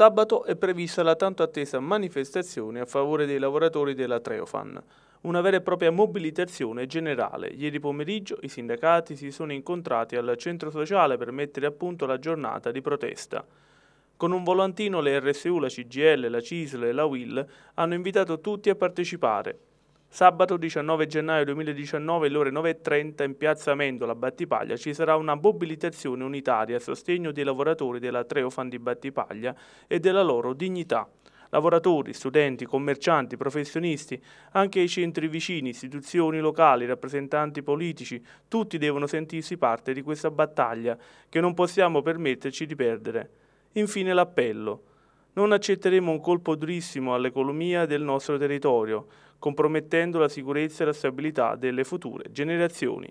Sabato è prevista la tanto attesa manifestazione a favore dei lavoratori della Treofan, una vera e propria mobilitazione generale. Ieri pomeriggio i sindacati si sono incontrati al centro sociale per mettere a punto la giornata di protesta. Con un volantino le RSU, la CGL, la CISL e la WIL hanno invitato tutti a partecipare. Sabato 19 gennaio 2019 alle ore 9.30 in piazza Mendola a Battipaglia ci sarà una mobilitazione unitaria a sostegno dei lavoratori della Treofan di Battipaglia e della loro dignità. Lavoratori, studenti, commercianti, professionisti, anche i centri vicini, istituzioni locali, rappresentanti politici, tutti devono sentirsi parte di questa battaglia che non possiamo permetterci di perdere. Infine l'appello non accetteremo un colpo durissimo all'economia del nostro territorio, compromettendo la sicurezza e la stabilità delle future generazioni.